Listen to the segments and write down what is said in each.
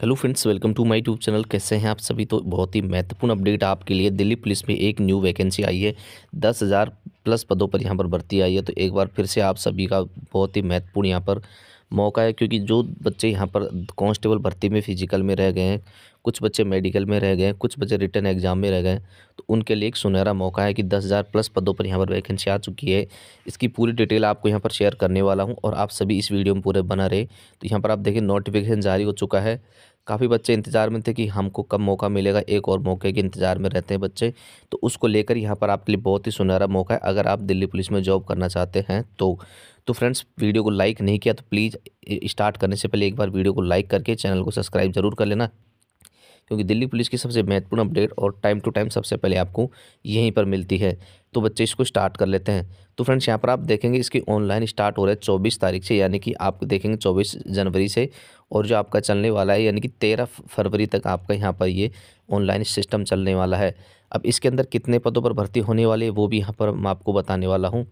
hello friends welcome to my tube channel कैसे हैं आप सभी तो बहुत ही महत्वपूर्ण अपडेट आपके लिए दिल्ली पुलिस में एक न्यू वैकेंसी आई है दस हज़ार प्लस पदों पर यहाँ पर भर्ती आई है तो एक बार फिर से आप सभी का बहुत ही महत्वपूर्ण यहाँ पर मौका है क्योंकि जो बच्चे यहाँ पर कांस्टेबल भर्ती में फिजिकल में रह गए हैं कुछ बच्चे मेडिकल में रह गए कुछ बच्चे रिटर्न एग्ज़ाम में रह गए तो उनके लिए एक सुनहरा मौका है कि दस हज़ार प्लस पदों पर यहाँ पर वैकेंसी आ चुकी है इसकी पूरी डिटेल आपको यहाँ पर शेयर करने वाला हूँ और आप सभी इस वीडियो में पूरे बना रहे तो यहाँ पर आप देखें नोटिफिकेशन जारी हो चुका है काफ़ी बच्चे इंतज़ार में थे कि हमको कब मौका मिलेगा एक और मौके के इंतज़ार में रहते हैं बच्चे तो उसको लेकर यहाँ पर आपके लिए बहुत ही सुनहरा मौका है अगर आप दिल्ली पुलिस में जॉब करना चाहते हैं तो तो फ्रेंड्स वीडियो को लाइक नहीं किया तो प्लीज़ स्टार्ट करने से पहले एक बार वीडियो को लाइक करके चैनल को सब्सक्राइब जरूर कर लेना क्योंकि दिल्ली पुलिस की सबसे महत्वपूर्ण अपडेट और टाइम टू टाइम सबसे पहले आपको यहीं पर मिलती है तो बच्चे इसको स्टार्ट कर लेते हैं तो फ्रेंड्स यहाँ पर आप देखेंगे इसकी ऑनलाइन स्टार्ट हो रहा है चौबीस तारीख से यानी कि आप देखेंगे चौबीस जनवरी से और जो आपका चलने वाला है यानी कि तेरह फरवरी तक आपका यहाँ पर ये ऑनलाइन सिस्टम चलने वाला है अब इसके अंदर कितने पदों पर भर्ती होने वाले वो भी यहाँ पर मैं आपको बताने वाला हूँ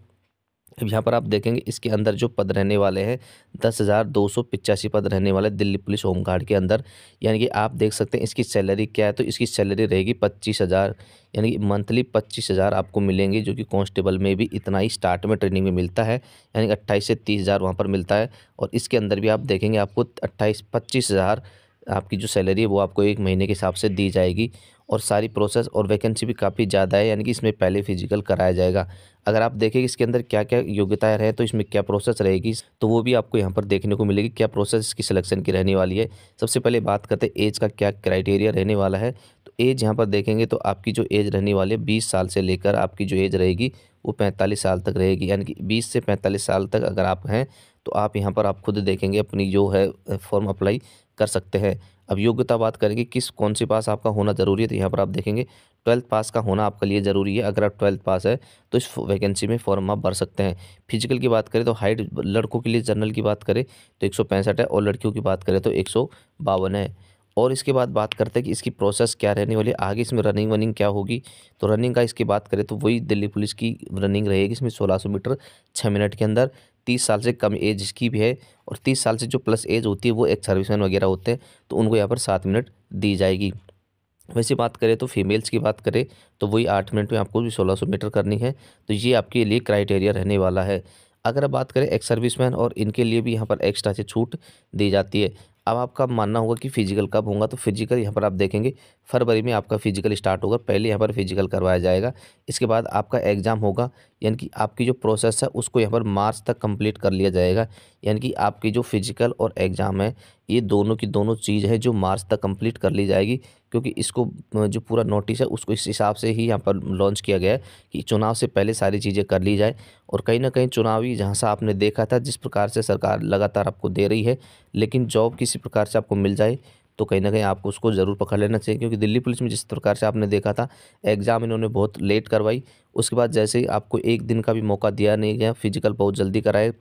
अब यहाँ पर आप देखेंगे इसके अंदर जो पद रहने वाले हैं दस हज़ार दो सौ पिचासी पद रहने वाले दिल्ली पुलिस होमगार्ड के अंदर यानी कि आप देख सकते हैं इसकी सैलरी क्या है तो इसकी सैलरी रहेगी पच्चीस हज़ार यानी कि मंथली पच्चीस हज़ार आपको मिलेंगे जो कि कांस्टेबल में भी इतना ही स्टार्ट में ट्रेनिंग में मिलता है यानी कि अट्ठाईस से तीस हज़ार वहाँ पर मिलता है और इसके अंदर भी आप देखेंगे आपको अट्ठाईस पच्चीस हज़ार आपकी जो सैलरी है वो आपको एक महीने के हिसाब से दी जाएगी और सारी प्रोसेस और वैकेंसी भी काफ़ी ज़्यादा है यानी कि इसमें पहले फिजिकल कराया जाएगा अगर आप देखें कि इसके अंदर क्या क्या योग्यताएं रहे तो इसमें क्या प्रोसेस रहेगी तो वो भी आपको यहाँ पर देखने को मिलेगी क्या प्रोसेस इसकी सिलेक्शन की रहने वाली है सबसे पहले बात करते हैं एज का क्या क्राइटेरिया रहने वाला है तो एज यहाँ पर देखेंगे तो आपकी जो एज रहने वाली है बीस साल से लेकर आपकी जो एज रहेगी वो पैंतालीस साल तक रहेगी यानी कि बीस से पैंतालीस साल तक अगर आप हैं तो आप यहाँ पर आप खुद देखेंगे अपनी जो है फॉर्म अप्लाई कर सकते हैं अब योग्यता बात करेंगे किस कौन सी पास आपका होना ज़रूरी है तो यहाँ पर आप देखेंगे ट्वेल्थ पास का होना आपके लिए ज़रूरी है अगर आप ट्वेल्थ पास है तो इस वैकेंसी में फॉर्म आप भर सकते हैं फिजिकल की बात करें तो हाइट लड़कों के लिए जनरल की बात करें तो एक है और लड़कियों की बात करें तो एक है और इसके बाद बात करते हैं कि इसकी प्रोसेस क्या रहने वाली है आगे इसमें रनिंग वनिंग क्या होगी तो रनिंग का इसकी बात करें तो वही दिल्ली पुलिस की रनिंग रहेगी इसमें सोलह सौ मीटर छः मिनट के अंदर तीस साल से कम एज की भी है और तीस साल से जो प्लस एज होती है वो एक सर्विसमैन वगैरह होते हैं तो उनको यहाँ पर सात मिनट दी जाएगी वैसे बात करें तो फीमेल्स की बात करें तो वही आठ मिनट में आपको भी सोलह सौ मीटर करनी है तो ये आपके लिए क्राइटेरिया रहने वाला है अगर आप बात करें एक्स सर्विसमैन और इनके लिए भी यहाँ पर एक्स्ट्रा से छूट दी जाती है अब आपका मानना होगा कि फिजिकल कब होगा तो फिजिकल यहाँ पर आप देखेंगे फरवरी में आपका फिजिकल स्टार्ट होगा पहले यहाँ पर फिजिकल करवाया जाएगा इसके बाद आपका एग्ज़ाम होगा यानी कि आपकी जो प्रोसेस है उसको यहाँ पर मार्च तक कंप्लीट कर लिया जाएगा यानी कि आपकी जो फिजिकल और एग्ज़ाम है ये दोनों की दोनों चीज़ है जो मार्च तक कंप्लीट कर ली जाएगी क्योंकि इसको जो पूरा नोटिस है उसको इस हिसाब से ही यहाँ पर लॉन्च किया गया है कि चुनाव से पहले सारी चीज़ें कर ली जाए और कहीं ना कहीं चुनावी जहाँ सा आपने देखा था जिस प्रकार से सरकार लगातार आपको दे रही है लेकिन जॉब किसी प्रकार से आपको मिल जाए तो कहीं ना कहीं आपको उसको ज़रूर पकड़ लेना चाहिए क्योंकि दिल्ली पुलिस में जिस प्रकार से आपने देखा था एग्ज़ाम इन्होंने बहुत लेट करवाई उसके बाद जैसे ही आपको एक दिन का भी मौका दिया नहीं गया फिजिकल बहुत जल्दी कराए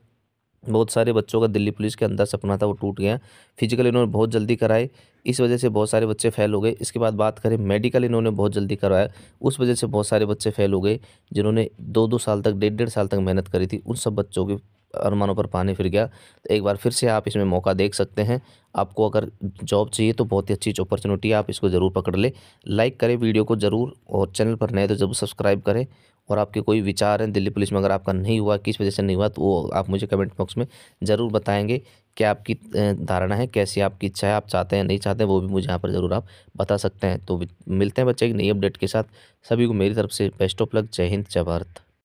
बहुत सारे बच्चों का दिल्ली पुलिस के अंदर सपना था वो टूट गया फिजिकल इन्होंने बहुत जल्दी कराए इस वजह से बहुत सारे बच्चे फेल हो गए इसके बाद बात करें मेडिकल इन्होंने बहुत जल्दी करवाया उस वजह से बहुत सारे बच्चे फेल हो गए जिन्होंने दो दो साल तक डेढ़ डेढ़ साल तक मेहनत करी थी उन सब बच्चों की अरमानों पर पानी फिर गया तो एक बार फिर से आप इसमें मौका देख सकते हैं आपको अगर जॉब चाहिए तो बहुत ही अच्छी अपॉर्चुनिटी है आप इसको ज़रूर पकड़ ले लाइक करें वीडियो को ज़रूर और चैनल पर नए तो जरूर सब्सक्राइब करें और आपके कोई विचार हैं दिल्ली पुलिस में अगर आपका नहीं हुआ किस वजह से नहीं हुआ तो वो आप मुझे कमेंट बॉक्स में ज़रूर बताएंगे क्या आपकी धारणा है कैसी आपकी इच्छा है आप चाहते हैं नहीं चाहते हैं वो भी मुझे यहाँ पर ज़रूर आप बता सकते हैं तो मिलते हैं बच्चे एक नई अपडेट के साथ सभी को मेरी तरफ से बेस्ट ऑफ लक जय हिंद जय भारत